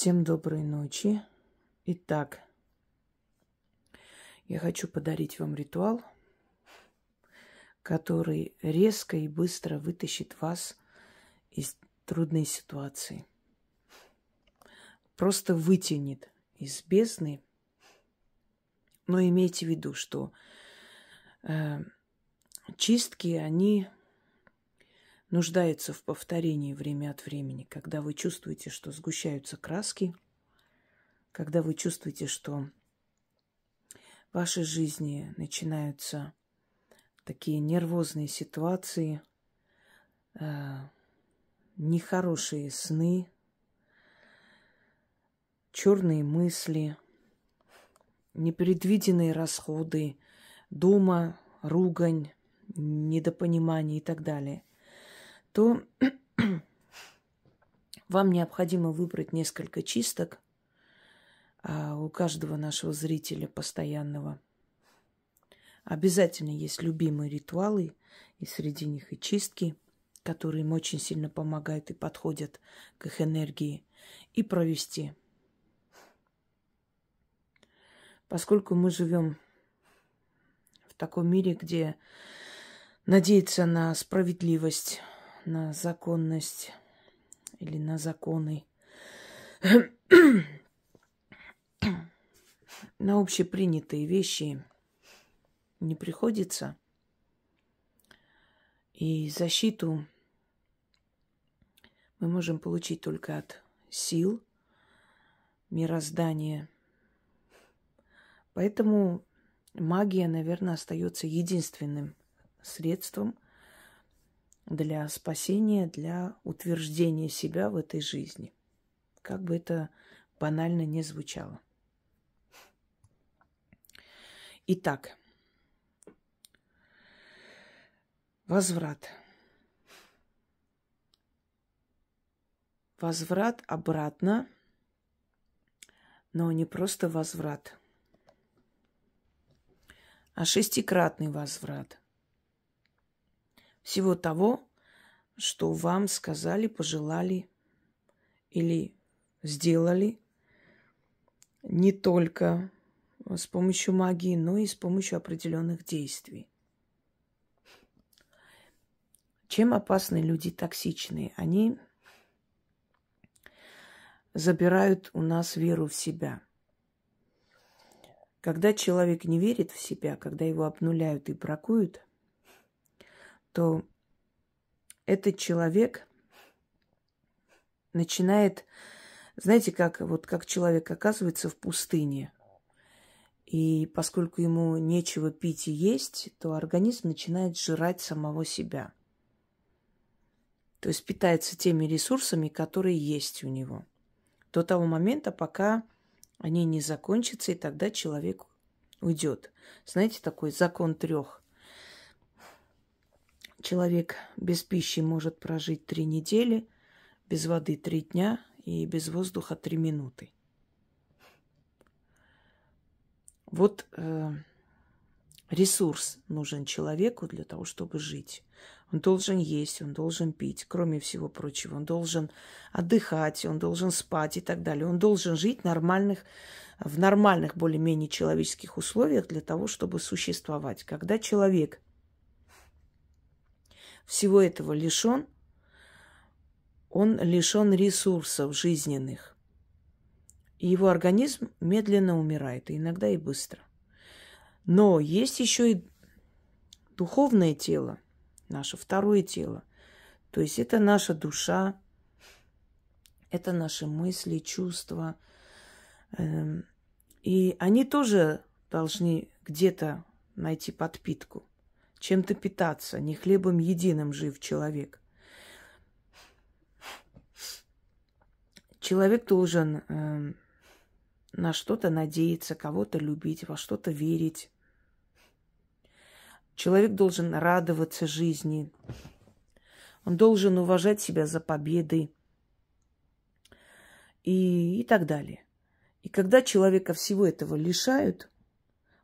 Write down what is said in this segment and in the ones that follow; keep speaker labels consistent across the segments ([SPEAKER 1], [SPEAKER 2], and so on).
[SPEAKER 1] Всем доброй ночи. Итак, я хочу подарить вам ритуал, который резко и быстро вытащит вас из трудной ситуации. Просто вытянет из бездны. Но имейте в виду, что э, чистки, они нуждается в повторении время от времени, когда вы чувствуете, что сгущаются краски, когда вы чувствуете, что в вашей жизни начинаются такие нервозные ситуации, э, нехорошие сны, черные мысли, непредвиденные расходы дома, ругань, недопонимание и так далее – то вам необходимо выбрать несколько чисток а у каждого нашего зрителя постоянного. Обязательно есть любимые ритуалы, и среди них и чистки, которые им очень сильно помогают и подходят к их энергии, и провести. Поскольку мы живем в таком мире, где надеяться на справедливость, на законность или на законы, на общепринятые вещи не приходится. И защиту мы можем получить только от сил мироздания. Поэтому магия, наверное, остается единственным средством – для спасения, для утверждения себя в этой жизни. Как бы это банально не звучало. Итак, возврат. Возврат обратно, но не просто возврат, а шестикратный возврат всего того, что вам сказали, пожелали или сделали не только с помощью магии, но и с помощью определенных действий. Чем опасны люди токсичные? Они забирают у нас веру в себя. Когда человек не верит в себя, когда его обнуляют и бракуют, то этот человек начинает, знаете, как вот как человек оказывается в пустыне, и поскольку ему нечего пить и есть, то организм начинает жрать самого себя. То есть питается теми ресурсами, которые есть у него. До того момента, пока они не закончатся, и тогда человек уйдет. Знаете, такой закон трех человек без пищи может прожить три недели, без воды три дня и без воздуха три минуты. Вот э, ресурс нужен человеку для того, чтобы жить. Он должен есть, он должен пить, кроме всего прочего. Он должен отдыхать, он должен спать и так далее. Он должен жить нормальных, в нормальных более-менее человеческих условиях для того, чтобы существовать. Когда человек всего этого лишен, он лишен ресурсов жизненных. И его организм медленно умирает, иногда и быстро. Но есть еще и духовное тело, наше второе тело. То есть это наша душа, это наши мысли, чувства. Эм, и они тоже должны где-то найти подпитку чем-то питаться, не хлебом единым жив человек. Человек должен э, на что-то надеяться, кого-то любить, во что-то верить. Человек должен радоваться жизни. Он должен уважать себя за победы и, и так далее. И когда человека всего этого лишают,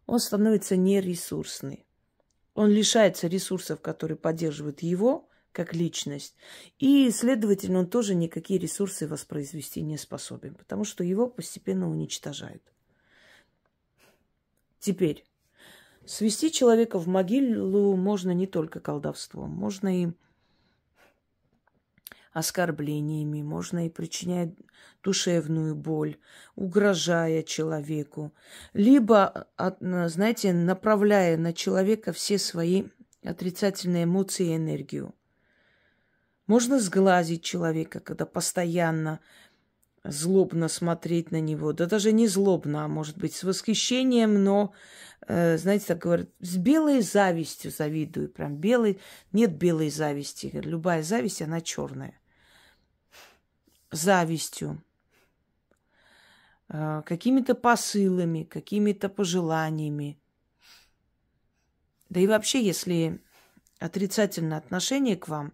[SPEAKER 1] он становится нересурсный. Он лишается ресурсов, которые поддерживают его как личность. И, следовательно, он тоже никакие ресурсы воспроизвести не способен, потому что его постепенно уничтожают. Теперь, свести человека в могилу можно не только колдовством, можно и оскорблениями, можно и причинять душевную боль, угрожая человеку, либо, а, знаете, направляя на человека все свои отрицательные эмоции и энергию. Можно сглазить человека, когда постоянно злобно смотреть на него. Да даже не злобно, а может быть с восхищением, но, э, знаете, так говорят, с белой завистью завидую. Прям белый, нет белой зависти. Любая зависть, она черная завистью, э, какими-то посылами, какими-то пожеланиями. Да и вообще, если отрицательное отношение к вам,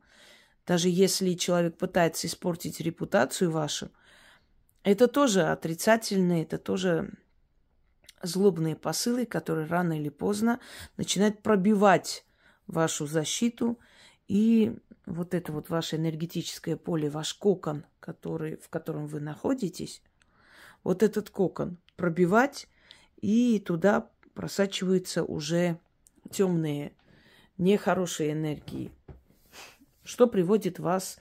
[SPEAKER 1] даже если человек пытается испортить репутацию вашу, это тоже отрицательные, это тоже злобные посылы, которые рано или поздно начинают пробивать вашу защиту и вот это вот ваше энергетическое поле, ваш кокон, который, в котором вы находитесь, вот этот кокон пробивать, и туда просачиваются уже темные, нехорошие энергии, что приводит вас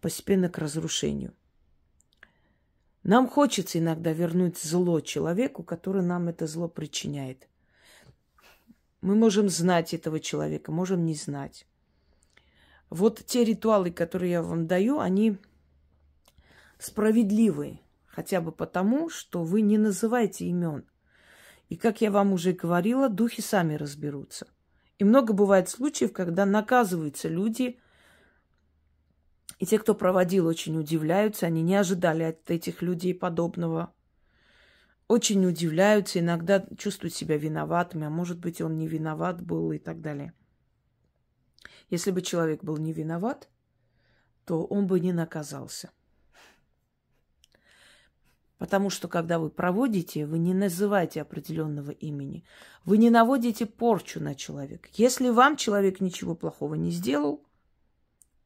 [SPEAKER 1] постепенно к разрушению. Нам хочется иногда вернуть зло человеку, который нам это зло причиняет. Мы можем знать этого человека, можем не знать. Вот те ритуалы, которые я вам даю, они справедливы. Хотя бы потому, что вы не называете имен. И, как я вам уже говорила, духи сами разберутся. И много бывает случаев, когда наказываются люди, и те, кто проводил, очень удивляются, они не ожидали от этих людей подобного. Очень удивляются, иногда чувствуют себя виноватыми, а может быть, он не виноват был и так далее. Если бы человек был не виноват, то он бы не наказался. Потому что, когда вы проводите, вы не называете определенного имени. Вы не наводите порчу на человека. Если вам человек ничего плохого не сделал,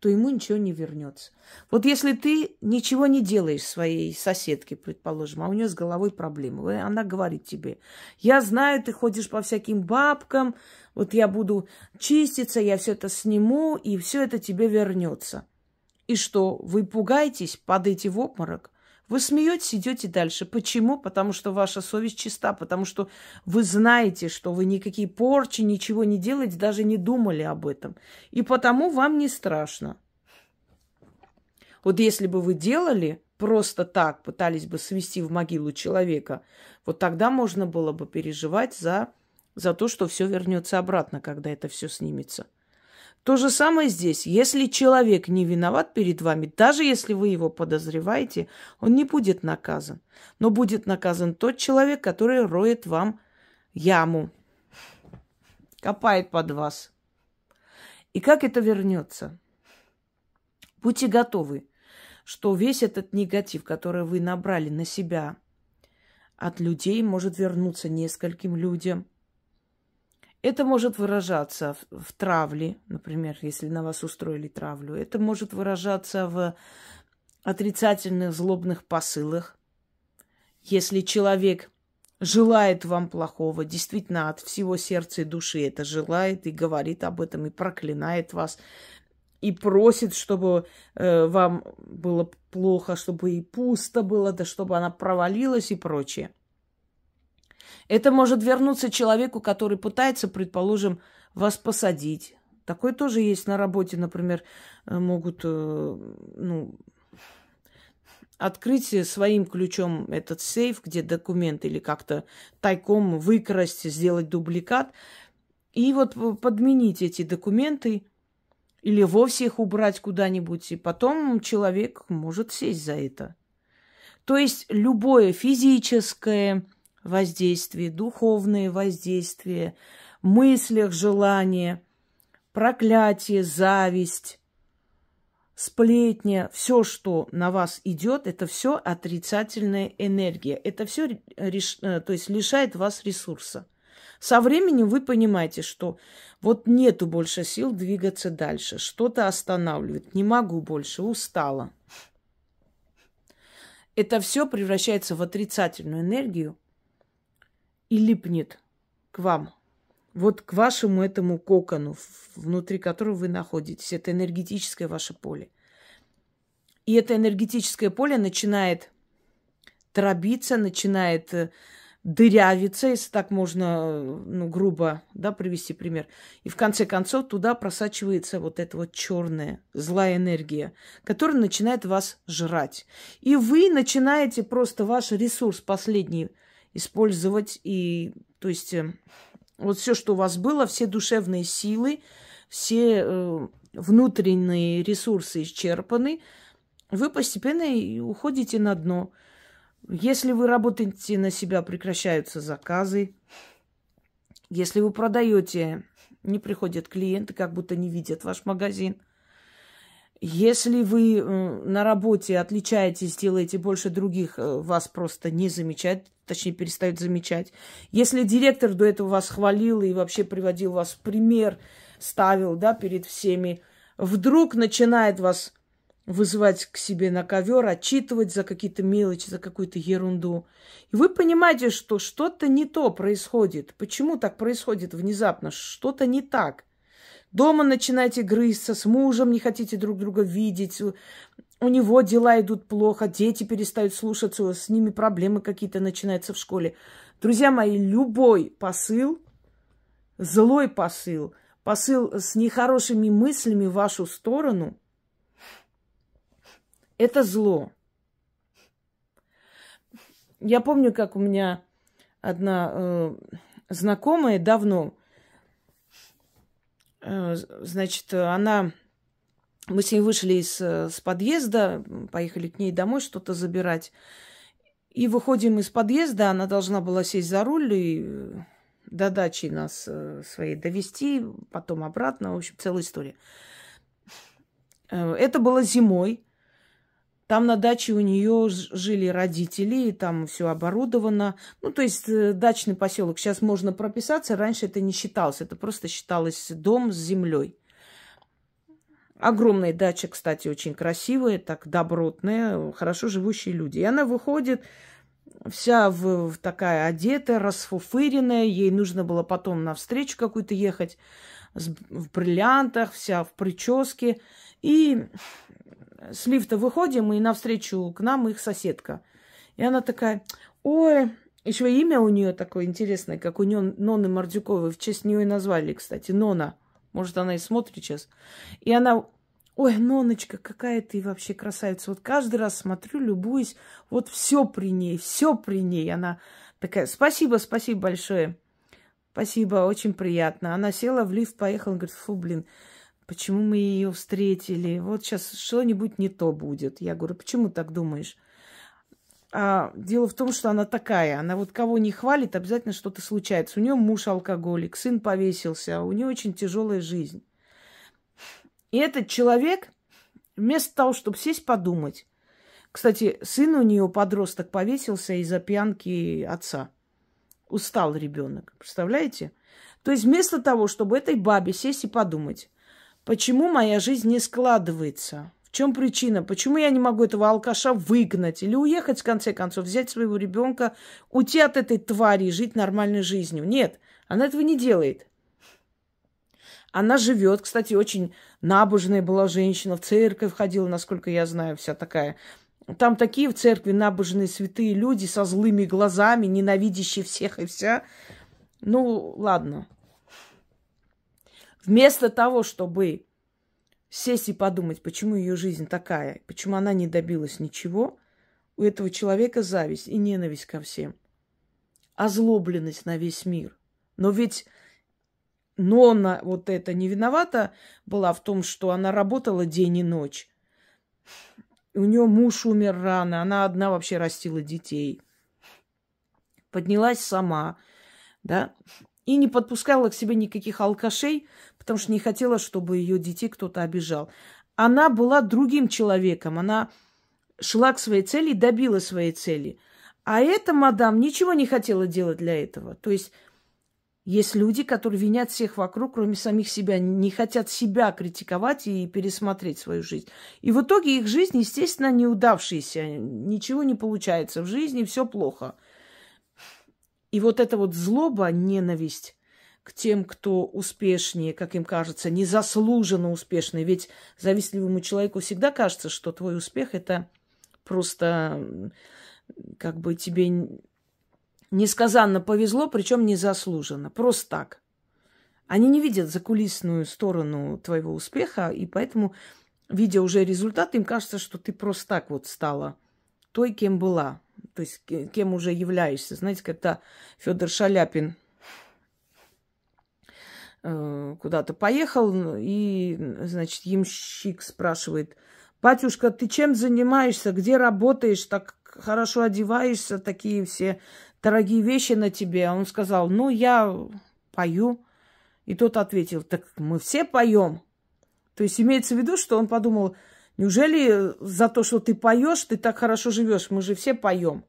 [SPEAKER 1] то ему ничего не вернется. Вот если ты ничего не делаешь своей соседке, предположим, а у нее с головой проблемы, она говорит тебе, я знаю, ты ходишь по всяким бабкам, вот я буду чиститься, я все это сниму, и все это тебе вернется. И что, вы пугаетесь, падаете в обморок? Вы смеетесь, идете дальше. Почему? Потому что ваша совесть чиста, потому что вы знаете, что вы никакие порчи, ничего не делаете, даже не думали об этом. И потому вам не страшно. Вот если бы вы делали просто так, пытались бы свести в могилу человека, вот тогда можно было бы переживать за, за то, что все вернется обратно, когда это все снимется. То же самое здесь. Если человек не виноват перед вами, даже если вы его подозреваете, он не будет наказан. Но будет наказан тот человек, который роет вам яму, копает под вас. И как это вернется? Будьте готовы, что весь этот негатив, который вы набрали на себя от людей, может вернуться нескольким людям – это может выражаться в, в травле, например, если на вас устроили травлю. Это может выражаться в отрицательных злобных посылах. Если человек желает вам плохого, действительно от всего сердца и души это желает и говорит об этом, и проклинает вас, и просит, чтобы э, вам было плохо, чтобы и пусто было, да чтобы она провалилась и прочее. Это может вернуться человеку, который пытается, предположим, вас посадить. Такое тоже есть на работе, например, э, могут э, ну, открыть своим ключом этот сейф, где документ, или как-то тайком выкрасть, сделать дубликат, и вот подменить эти документы или вовсе их убрать куда-нибудь, и потом человек может сесть за это. То есть любое физическое, воздействии, духовные воздействия, мыслях желания, проклятие, зависть, сплетня, все, что на вас идет, это все отрицательная энергия. Это все реш... Э, то есть лишает вас ресурса. Со временем вы понимаете, что вот нету больше сил двигаться дальше, что-то останавливает, не могу больше, устала. Это все превращается в отрицательную энергию, и липнет к вам. Вот к вашему этому кокону, внутри которого вы находитесь. Это энергетическое ваше поле. И это энергетическое поле начинает тробиться начинает э, дырявиться, если так можно э, ну, грубо да, привести пример. И в конце концов туда просачивается вот эта вот черная злая энергия, которая начинает вас жрать. И вы начинаете просто ваш ресурс последний – использовать и, то есть, э, вот все, что у вас было, все душевные силы, все э, внутренние ресурсы исчерпаны, вы постепенно уходите на дно. Если вы работаете на себя, прекращаются заказы. Если вы продаете, не приходят клиенты, как будто не видят ваш магазин. Если вы на работе отличаетесь, делаете больше других, э, вас просто не замечают, точнее перестают замечать. Если директор до этого вас хвалил и вообще приводил вас в пример, ставил да, перед всеми, вдруг начинает вас вызывать к себе на ковер, отчитывать за какие-то мелочи, за какую-то ерунду. И вы понимаете, что что-то не то происходит. Почему так происходит внезапно? Что-то не так – Дома начинаете грызться, с мужем не хотите друг друга видеть, у него дела идут плохо, дети перестают слушаться, с ними проблемы какие-то начинаются в школе. Друзья мои, любой посыл, злой посыл, посыл с нехорошими мыслями в вашу сторону, это зло. Я помню, как у меня одна э, знакомая давно Э, значит, э, она... Мы с ней вышли из, э, с подъезда, поехали к ней домой что-то забирать. И выходим из подъезда, она должна была сесть за руль и до дачи нас своей довести, потом обратно, в общем, целая история. Это было зимой. Там на даче у нее жили родители, и там все оборудовано. Ну, то есть э, дачный поселок. Сейчас можно прописаться, раньше это не считалось. Это просто считалось дом с землей. Огромная дача, кстати, очень красивая, так добротная, хорошо живущие люди. И она выходит вся в, в такая одетая, расфуфыренная. Ей нужно было потом на встречу какую-то ехать с, в бриллиантах, вся в прическе. И с лифта выходим, и навстречу к нам их соседка. И она такая, ой, еще имя у нее такое интересное, как у нее Ноны Мордюковой. В честь нее и назвали, кстати, Нона. Может, она и смотрит сейчас. И она, ой, Ноночка, какая ты вообще красавица. Вот каждый раз смотрю, любуюсь. Вот все при ней, все при ней. Она такая, спасибо, спасибо большое. Спасибо, очень приятно. Она села в лифт, поехала, говорит, фу, блин, почему мы ее встретили, вот сейчас что-нибудь не то будет. Я говорю, почему так думаешь? А дело в том, что она такая, она вот кого не хвалит, обязательно что-то случается. У нее муж алкоголик, сын повесился, у нее очень тяжелая жизнь. И этот человек, вместо того, чтобы сесть подумать, кстати, сын у нее подросток повесился из-за пьянки отца. Устал ребенок, представляете? То есть вместо того, чтобы этой бабе сесть и подумать, Почему моя жизнь не складывается? В чем причина? Почему я не могу этого алкаша выгнать или уехать, в конце концов, взять своего ребенка, уйти от этой твари и жить нормальной жизнью? Нет, она этого не делает. Она живет, кстати, очень набожная была женщина, в церковь ходила, насколько я знаю, вся такая. Там такие в церкви набожные святые люди со злыми глазами, ненавидящие всех и вся. Ну, ладно. Вместо того, чтобы сесть и подумать, почему ее жизнь такая, почему она не добилась ничего, у этого человека зависть и ненависть ко всем. Озлобленность на весь мир. Но ведь но она вот это не виновата была в том, что она работала день и ночь. У нее муж умер рано, она одна вообще растила детей. Поднялась сама, да, и не подпускала к себе никаких алкашей, потому что не хотела, чтобы ее детей кто-то обижал. Она была другим человеком, она шла к своей цели и добила своей цели. А эта мадам ничего не хотела делать для этого. То есть есть люди, которые винят всех вокруг, кроме самих себя, не хотят себя критиковать и пересмотреть свою жизнь. И в итоге их жизнь, естественно, неудавшаяся. Ничего не получается в жизни, все плохо. И вот эта вот злоба, ненависть, к тем, кто успешнее, как им кажется, незаслуженно успешный. Ведь завистливому человеку всегда кажется, что твой успех – это просто как бы тебе несказанно повезло, причем незаслуженно, просто так. Они не видят закулисную сторону твоего успеха, и поэтому, видя уже результат, им кажется, что ты просто так вот стала той, кем была, то есть кем уже являешься. Знаете, когда Федор Шаляпин Э, куда-то поехал, и, значит, ямщик спрашивает, «Батюшка, ты чем занимаешься? Где работаешь? Так хорошо одеваешься, такие все дорогие вещи на тебе?» А он сказал, «Ну, я пою». И тот ответил, «Так мы все поем». То есть имеется в виду, что он подумал, неужели за то, что ты поешь, ты так хорошо живешь, мы же все поем.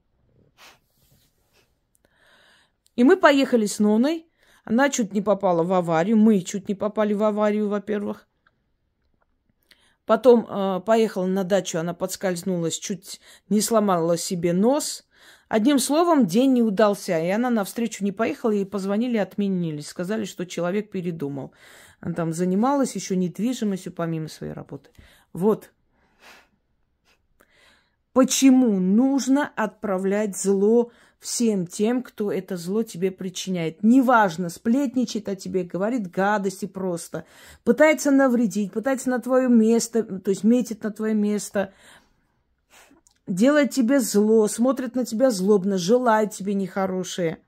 [SPEAKER 1] И мы поехали с Ноной она чуть не попала в аварию, мы чуть не попали в аварию, во-первых. Потом э, поехала на дачу, она подскользнулась, чуть не сломала себе нос. Одним словом, день не удался, и она навстречу не поехала, ей позвонили, отменили, сказали, что человек передумал. Она там занималась еще недвижимостью помимо своей работы. Вот. Почему нужно отправлять зло всем тем, кто это зло тебе причиняет. Неважно, сплетничает о тебе, говорит гадости просто, пытается навредить, пытается на твое место, то есть метит на твое место, делает тебе зло, смотрит на тебя злобно, желает тебе нехорошее.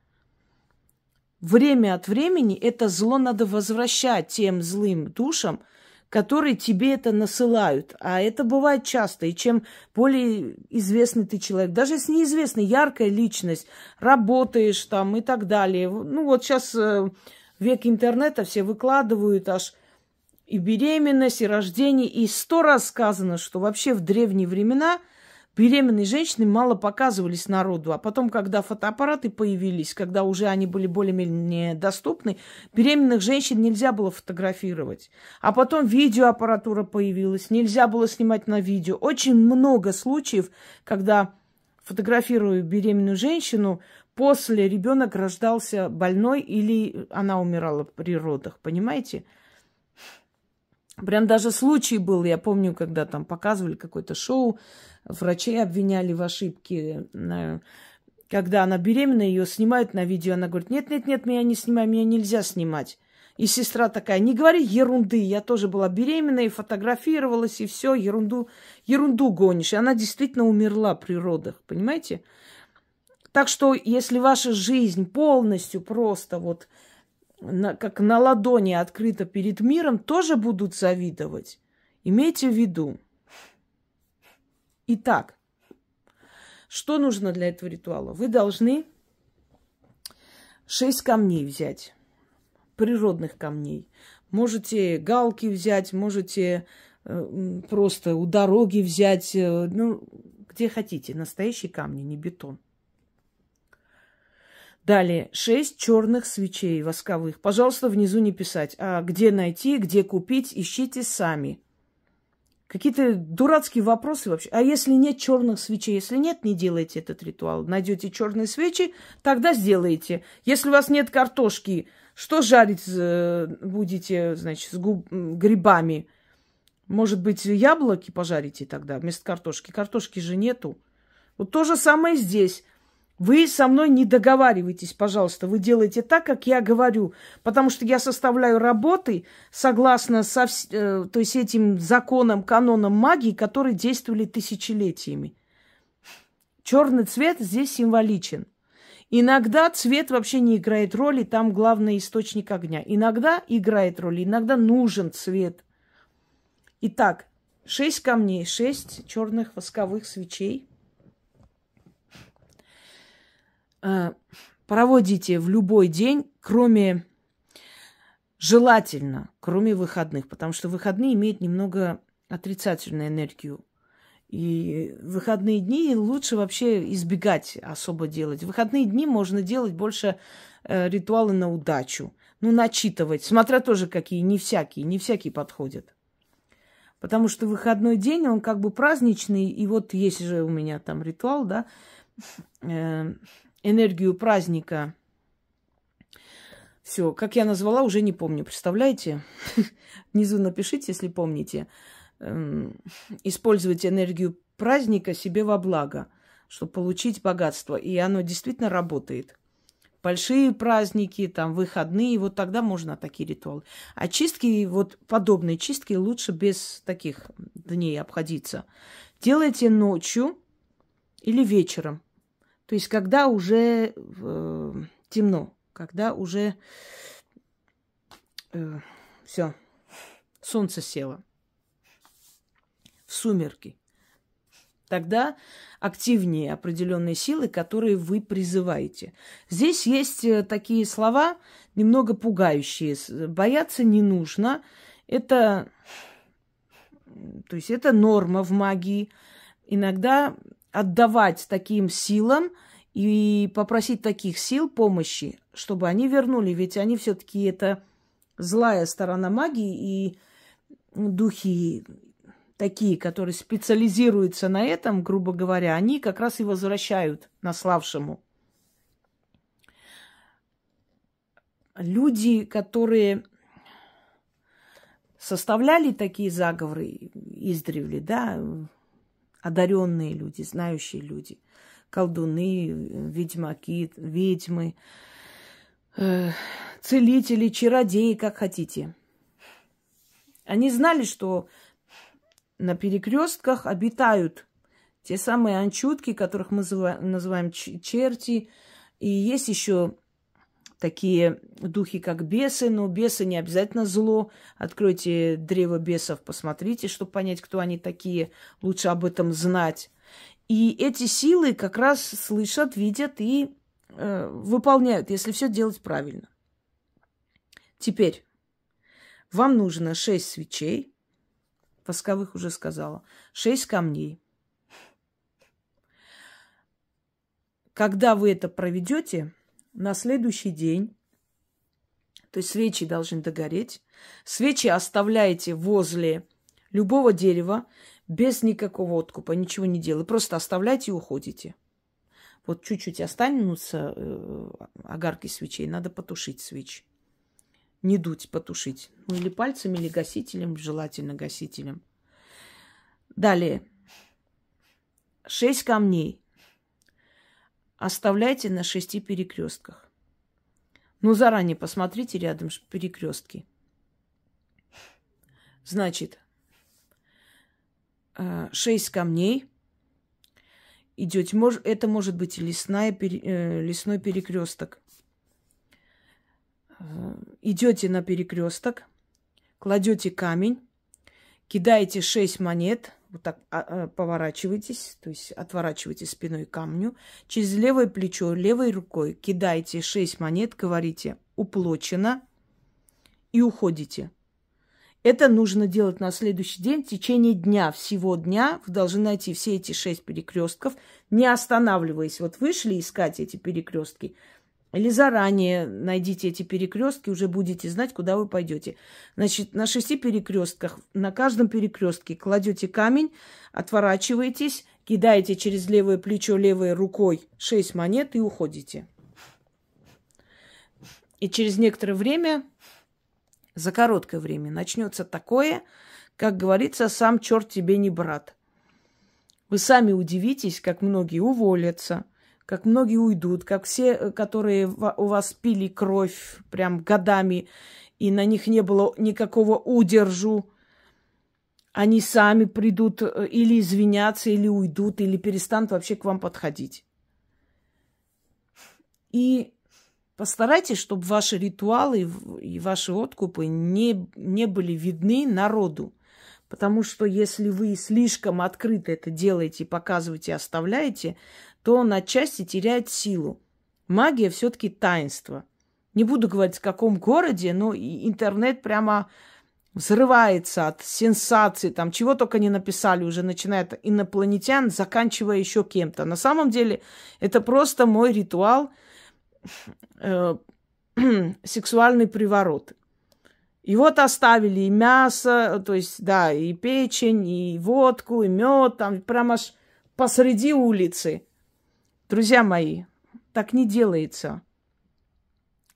[SPEAKER 1] Время от времени это зло надо возвращать тем злым душам – которые тебе это насылают. А это бывает часто. И чем более известный ты человек, даже если неизвестный, яркая личность, работаешь там и так далее. Ну вот сейчас э, век интернета, все выкладывают аж и беременность, и рождение. И сто раз сказано, что вообще в древние времена – беременные женщины мало показывались народу, а потом, когда фотоаппараты появились, когда уже они были более-менее доступны, беременных женщин нельзя было фотографировать. А потом видеоаппаратура появилась, нельзя было снимать на видео. Очень много случаев, когда фотографирую беременную женщину, после ребенок рождался больной или она умирала при родах, понимаете? Прям даже случай был, я помню, когда там показывали какое-то шоу, врачей обвиняли в ошибке. Э, когда она беременна, ее снимают на видео, она говорит, нет-нет-нет, меня не снимай, меня нельзя снимать. И сестра такая, не говори ерунды, я тоже была беременна и фотографировалась, и все, ерунду, ерунду гонишь. И она действительно умерла при родах, понимаете? Так что, если ваша жизнь полностью просто вот на, как на ладони открыто перед миром, тоже будут завидовать. Имейте в виду. Итак, что нужно для этого ритуала? Вы должны шесть камней взять, природных камней. Можете галки взять, можете э, просто у дороги взять, э, ну, где хотите, настоящие камни, не бетон. Далее, шесть черных свечей восковых. Пожалуйста, внизу не писать. А где найти, где купить, ищите сами. Какие-то дурацкие вопросы вообще. А если нет черных свечей? Если нет, не делайте этот ритуал. Найдете черные свечи, тогда сделайте. Если у вас нет картошки, что жарить будете, значит, с губ, грибами? Может быть, яблоки пожарите тогда вместо картошки? Картошки же нету. Вот то же самое здесь. Вы со мной не договаривайтесь, пожалуйста. Вы делаете так, как я говорю, потому что я составляю работы согласно со, э, то есть этим законам, канонам магии, которые действовали тысячелетиями. Черный цвет здесь символичен. Иногда цвет вообще не играет роли, там главный источник огня. Иногда играет роль, иногда нужен цвет. Итак, шесть камней, шесть черных восковых свечей – Э, проводите в любой день, кроме желательно, кроме выходных, потому что выходные имеют немного отрицательную энергию. И выходные дни лучше вообще избегать особо делать. В выходные дни можно делать больше э, ритуалы на удачу. Ну, начитывать. Смотря тоже какие, не всякие, не всякие подходят. Потому что выходной день, он как бы праздничный. И вот есть же у меня там ритуал, да, э, энергию праздника. Все, как я назвала, уже не помню, представляете? Внизу напишите, если помните. Эм, использовать энергию праздника себе во благо, чтобы получить богатство. И оно действительно работает. Большие праздники, там, выходные, вот тогда можно такие ритуалы. А чистки, вот подобные чистки лучше без таких дней обходиться. Делайте ночью или вечером. То есть, когда уже э, темно, когда уже э, все, солнце село, в сумерки. Тогда активнее определенные силы, которые вы призываете. Здесь есть э, такие слова, немного пугающие. Бояться не нужно. Это, то есть это норма в магии. Иногда отдавать таким силам и попросить таких сил помощи, чтобы они вернули. Ведь они все-таки это злая сторона магии и духи такие, которые специализируются на этом, грубо говоря, они как раз и возвращают наславшему. Люди, которые составляли такие заговоры издревле, да, одаренные люди, знающие люди, колдуны, ведьмаки, ведьмы, э, целители, чародеи, как хотите. Они знали, что на перекрестках обитают те самые анчутки, которых мы называем черти, и есть еще такие духи, как бесы, но ну, бесы не обязательно зло. Откройте древо бесов, посмотрите, чтобы понять, кто они такие. Лучше об этом знать. И эти силы как раз слышат, видят и э, выполняют, если все делать правильно. Теперь вам нужно 6 свечей, восковых уже сказала, 6 камней. Когда вы это проведете, на следующий день, то есть свечи должны догореть, свечи оставляете возле любого дерева без никакого откупа, ничего не делая, просто оставляйте и уходите. Вот чуть-чуть останутся э, огарки свечей, надо потушить свечи. Не дуть, потушить. Ну, или пальцами, или гасителем, желательно гасителем. Далее. Шесть камней оставляйте на шести перекрестках. Ну, заранее посмотрите рядом перекрестки. Значит, э, шесть камней. Идете, это может быть лесная, э, лесной перекресток. Э, Идете на перекресток, кладете камень, кидаете шесть монет – вот так а, а, поворачивайтесь, то есть отворачивайте спиной камню. Через левое плечо, левой рукой кидайте 6 монет, говорите «уплочено» и уходите. Это нужно делать на следующий день, в течение дня, всего дня. Вы должны найти все эти шесть перекрестков, не останавливаясь. Вот вышли искать эти перекрестки – или заранее найдите эти перекрестки, уже будете знать, куда вы пойдете. Значит, на шести перекрестках, на каждом перекрестке кладете камень, отворачиваетесь, кидаете через левое плечо левой рукой шесть монет и уходите. И через некоторое время, за короткое время, начнется такое, как говорится, сам черт тебе не брат. Вы сами удивитесь, как многие уволятся – как многие уйдут, как все, э, которые у вас пили кровь прям годами, и на них не было никакого удержу, они сами придут э, или извиняться, или уйдут, или перестанут вообще к вам подходить. И постарайтесь, чтобы ваши ритуалы и ваши откупы не, не были видны народу. Потому что если вы слишком открыто это делаете, показываете, оставляете, то он отчасти теряет силу. Магия все-таки таинство. Не буду говорить, в каком городе, но интернет прямо взрывается от сенсации. там чего только не написали, уже начиная от инопланетян, заканчивая еще кем-то. На самом деле это просто мой ритуал, э, сексуальный приворот. И вот оставили и мясо, то есть, да, и печень, и водку, и мед, там прямо аж посреди улицы. Друзья мои, так не делается.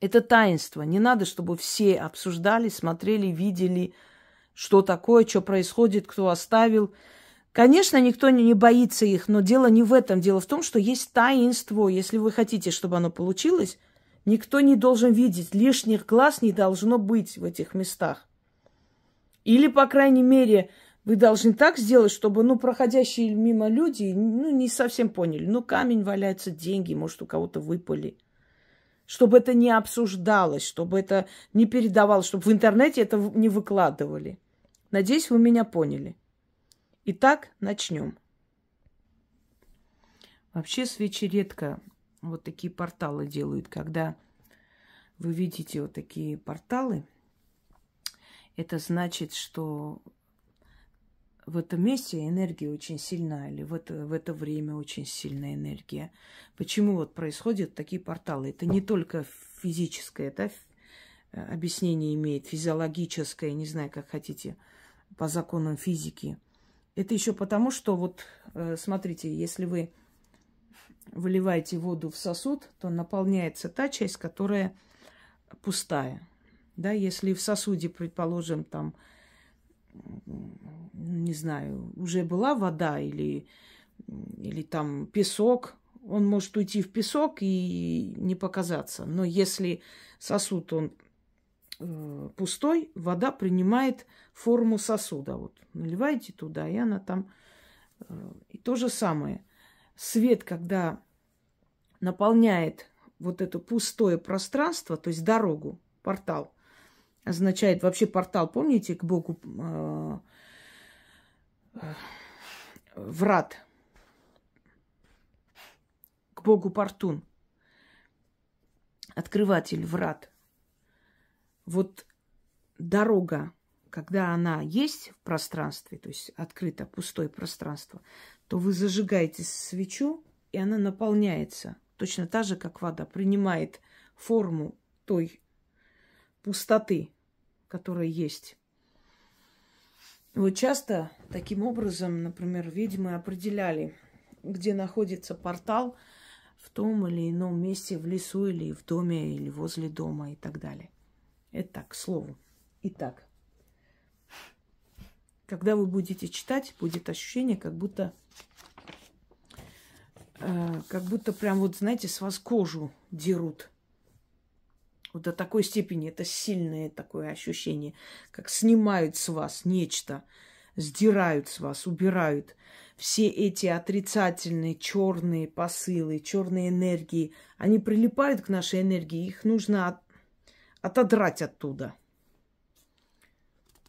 [SPEAKER 1] Это таинство. Не надо, чтобы все обсуждали, смотрели, видели, что такое, что происходит, кто оставил. Конечно, никто не боится их, но дело не в этом. Дело в том, что есть таинство. Если вы хотите, чтобы оно получилось, Никто не должен видеть, лишних глаз не должно быть в этих местах. Или, по крайней мере, вы должны так сделать, чтобы, ну, проходящие мимо люди, ну, не совсем поняли. Ну, камень валяется, деньги, может, у кого-то выпали. Чтобы это не обсуждалось, чтобы это не передавалось, чтобы в интернете это не выкладывали. Надеюсь, вы меня поняли. Итак, начнем. Вообще свечи редко вот такие порталы делают. Когда вы видите вот такие порталы, это значит, что в этом месте энергия очень сильная или в это, в это время очень сильная энергия. Почему вот происходят такие порталы? Это не только физическое, это объяснение имеет, физиологическое, не знаю, как хотите, по законам физики. Это еще потому, что вот, э, смотрите, если вы выливаете воду в сосуд, то наполняется та часть, которая пустая. Да, если в сосуде, предположим, там, не знаю, уже была вода или, или там песок, он может уйти в песок и не показаться. Но если сосуд, он э, пустой, вода принимает форму сосуда. Вот наливаете туда, и она там... Э, и то же самое – свет, когда наполняет вот это пустое пространство, то есть дорогу, портал, означает вообще портал, помните, к Богу э, э, врат, к Богу портун, открыватель врат. Вот дорога, когда она есть в пространстве, то есть открыто, пустое пространство, то вы зажигаете свечу, и она наполняется. Точно так же, как вода принимает форму той пустоты, которая есть. вот часто таким образом, например, ведьмы определяли, где находится портал в том или ином месте, в лесу или в доме, или возле дома и так далее. Это так, к слову. Итак. Когда вы будете читать, будет ощущение, как будто, э, как будто прям вот, знаете, с вас кожу дерут. Вот до такой степени это сильное такое ощущение, как снимают с вас нечто, сдирают с вас, убирают все эти отрицательные черные посылы, черные энергии, они прилипают к нашей энергии, их нужно от... отодрать оттуда.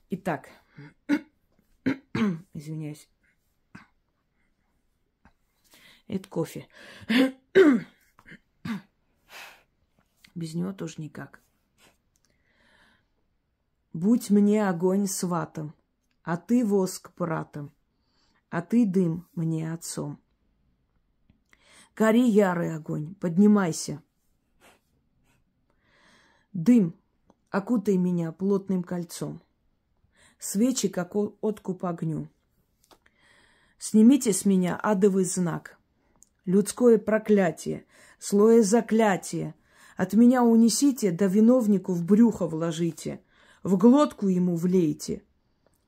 [SPEAKER 1] Итак, Извиняюсь. Это кофе. Без него тоже никак. Будь мне огонь сватом, а ты воск братом, а ты дым мне отцом. Гори ярый огонь, поднимайся. Дым, окутай меня плотным кольцом свечи, как откуп огню. Снимите с меня адовый знак, людское проклятие, слое заклятие. От меня унесите, да виновнику в брюхо вложите, в глотку ему влейте.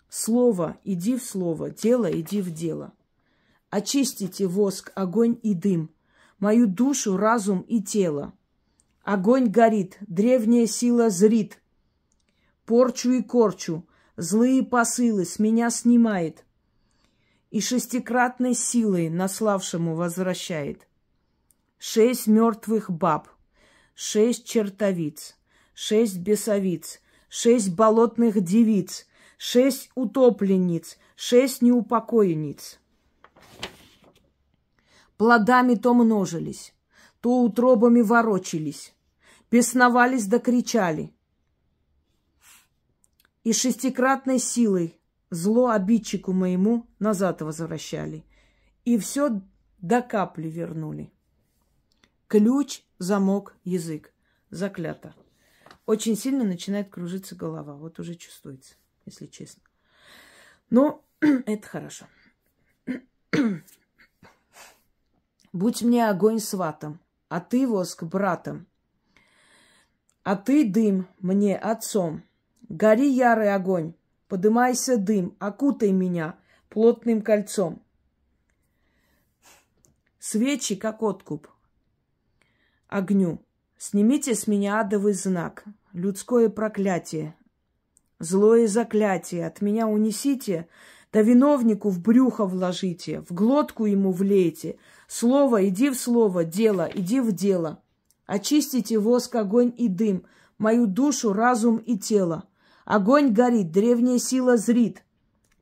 [SPEAKER 1] Слово, иди в слово, дело, иди в дело. Очистите воск, огонь и дым, мою душу, разум и тело. Огонь горит, древняя сила зрит, порчу и корчу, злые посылы с меня снимает и шестикратной силой наславшему возвращает. Шесть мертвых баб, шесть чертовиц, шесть бесовиц, шесть болотных девиц, шесть утопленниц, шесть неупокоенниц. Плодами то множились, то утробами ворочились, бесновались да кричали, и шестикратной силой зло обидчику моему назад возвращали. И все до капли вернули. Ключ, замок, язык. Заклято. Очень сильно начинает кружиться голова. Вот уже чувствуется, если честно. Но это хорошо. Будь мне огонь сватом, а ты воск братом, а ты дым мне отцом – Гори ярый огонь, подымайся дым, окутай меня плотным кольцом. Свечи, как откуп, огню. Снимите с меня адовый знак, людское проклятие, злое заклятие. От меня унесите, да виновнику в брюхо вложите, в глотку ему влейте. Слово, иди в слово, дело, иди в дело. Очистите воск, огонь и дым, мою душу, разум и тело. Огонь горит, древняя сила зрит.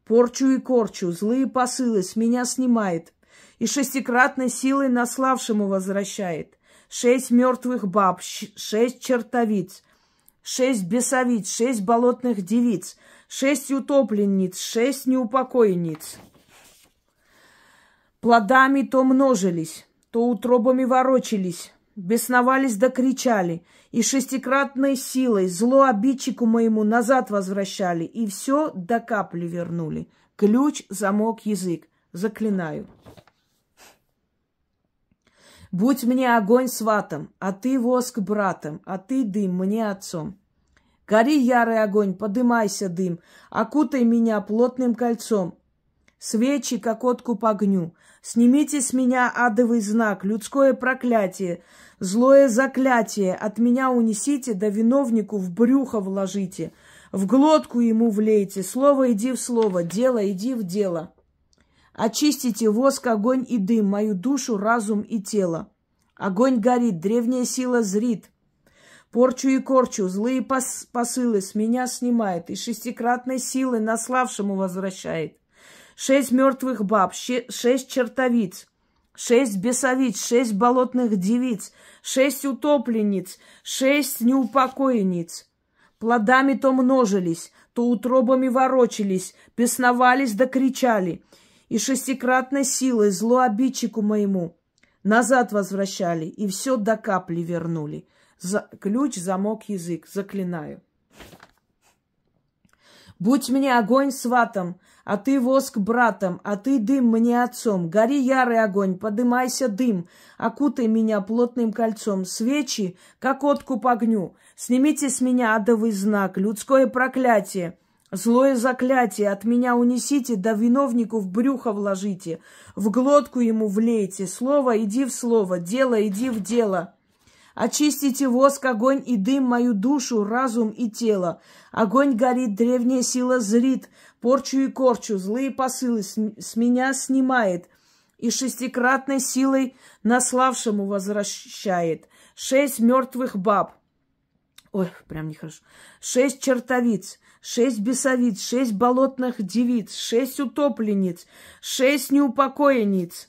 [SPEAKER 1] Порчу и корчу, злые посылы с меня снимает. И шестикратной силой наславшему возвращает. Шесть мертвых баб, шесть чертовиц, шесть бесовиц, шесть болотных девиц, шесть утопленниц, шесть неупокойниц. Плодами то множились, то утробами ворочились бесновались да кричали, и шестикратной силой зло обидчику моему назад возвращали, и все до капли вернули. Ключ, замок, язык. Заклинаю. Будь мне огонь сватом, а ты воск братом, а ты дым мне отцом. Гори ярый огонь, подымайся дым, окутай меня плотным кольцом, свечи, как откуп огню. Снимите с меня адовый знак, людское проклятие, злое заклятие, от меня унесите, да виновнику в брюхо вложите, в глотку ему влейте, слово иди в слово, дело иди в дело. Очистите воск, огонь и дым, мою душу, разум и тело. Огонь горит, древняя сила зрит. Порчу и корчу, злые пос посылы с меня снимает и шестикратной силы наславшему возвращает шесть мертвых баб, шесть чертовиц, шесть бесовиц, шесть болотных девиц, шесть утопленниц, шесть неупокоенниц. Плодами то множились, то утробами ворочались, песновались да кричали, и шестикратной силой зло обидчику моему назад возвращали, и все до капли вернули. За... Ключ, замок, язык, заклинаю. Будь мне огонь сватом, а ты воск братом, а ты дым мне отцом. Гори ярый огонь, подымайся дым, окутай меня плотным кольцом. Свечи, как откуп огню, снимите с меня адовый знак, людское проклятие». Злое заклятие от меня унесите, да виновнику в брюхо вложите, в глотку ему влейте, слово иди в слово, дело иди в дело. Очистите воск, огонь и дым мою душу, разум и тело. Огонь горит, древняя сила зрит. Порчу и корчу, злые посылы с, меня снимает и шестикратной силой наславшему возвращает. Шесть мертвых баб. Ой, прям нехорошо. Шесть чертовиц, шесть бесовиц, шесть болотных девиц, шесть утопленниц, шесть неупокоенниц.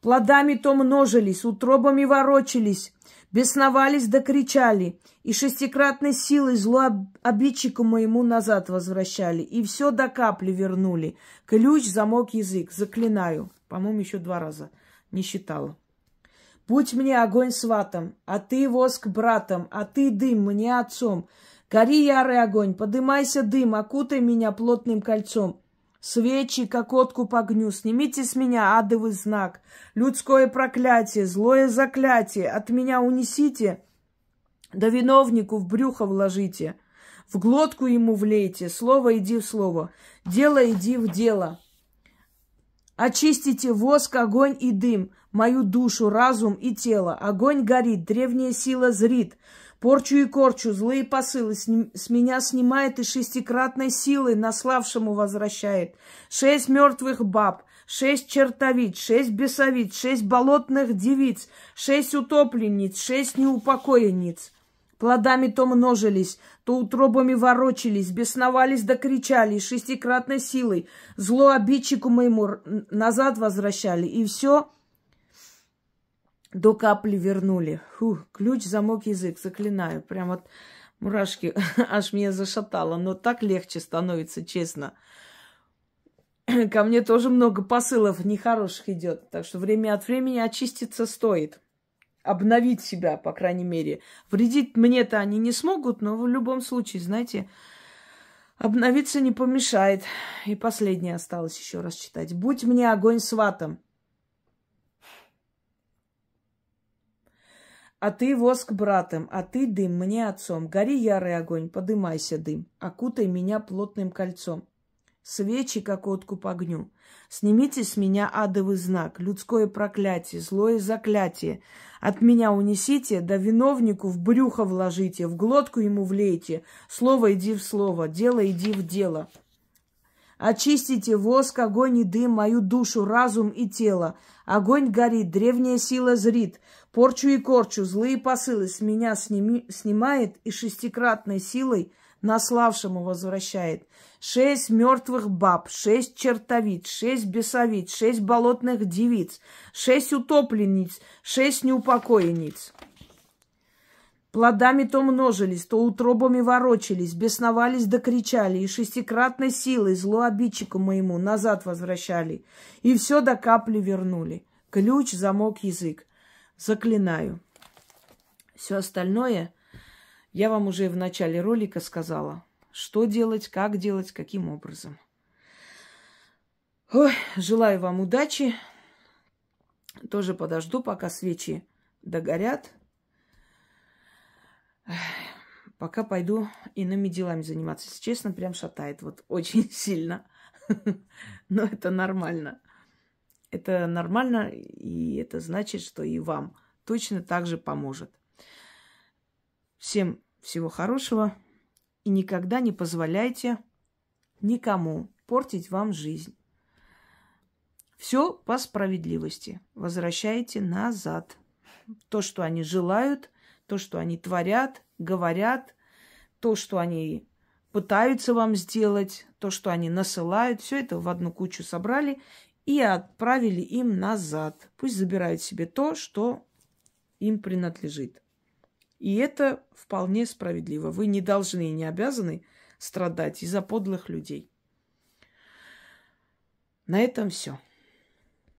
[SPEAKER 1] Плодами то множились, утробами ворочались, бесновались да кричали, и шестикратной силой зло обидчику моему назад возвращали, и все до капли вернули. Ключ, замок, язык, заклинаю. По-моему, еще два раза не считала. Будь мне огонь сватом, а ты воск братом, а ты дым мне отцом. Гори ярый огонь, подымайся дым, окутай меня плотным кольцом. Свечи, как откуп огню, снимите с меня адовый знак, людское проклятие, злое заклятие, от меня унесите, да виновнику в брюхо вложите, в глотку ему влейте, слово иди в слово, дело иди в дело. Очистите воск, огонь и дым, мою душу, разум и тело. Огонь горит, древняя сила зрит. Порчу и корчу, злые посылы с меня снимает и шестикратной силой наславшему возвращает. Шесть мертвых баб, шесть чертовиц, шесть бесовиц, шесть болотных девиц, шесть утопленниц, шесть неупокоенниц. Плодами то множились, то утробами ворочались, бесновались да кричали шестикратной силой. Зло обидчику моему назад возвращали. И все до капли вернули. Фух, ключ, замок, язык, заклинаю. Прям вот мурашки аж меня зашатало. Но так легче становится, честно. Ко мне тоже много посылов нехороших идет. Так что время от времени очиститься стоит. Обновить себя, по крайней мере. Вредить мне-то они не смогут, но в любом случае, знаете, обновиться не помешает. И последнее осталось еще раз читать. «Будь мне огонь сватом». А ты воск братом, а ты дым мне отцом. Гори ярый огонь, подымайся дым, окутай меня плотным кольцом. Свечи, как откуп огню. Снимите с меня адовый знак, людское проклятие, злое заклятие. От меня унесите, да виновнику в брюхо вложите, в глотку ему влейте. Слово иди в слово, дело иди в дело. Очистите воск, огонь и дым, мою душу, разум и тело. Огонь горит, древняя сила зрит. Порчу и корчу, злые посылы с меня сними, снимает и шестикратной силой наславшему возвращает. Шесть мертвых баб, шесть чертовиц, шесть бесовиц, шесть болотных девиц, шесть утопленниц, шесть неупокоенниц. Плодами то множились, то утробами ворочались, бесновались да кричали, и шестикратной силой зло обидчику моему назад возвращали, и все до капли вернули. Ключ, замок, язык. Заклинаю. Все остальное я вам уже в начале ролика сказала. Что делать, как делать, каким образом. Ой, желаю вам удачи. Тоже подожду, пока свечи догорят Пока пойду иными делами заниматься. Если честно, прям шатает вот очень сильно. Но это нормально. Это нормально, и это значит, что и вам точно так же поможет. Всем всего хорошего и никогда не позволяйте никому портить вам жизнь. Все по справедливости. Возвращайте назад. То, что они желают – то, что они творят, говорят, то, что они пытаются вам сделать, то, что они насылают, все это в одну кучу собрали и отправили им назад. Пусть забирают себе то, что им принадлежит. И это вполне справедливо. Вы не должны и не обязаны страдать из-за подлых людей. На этом все.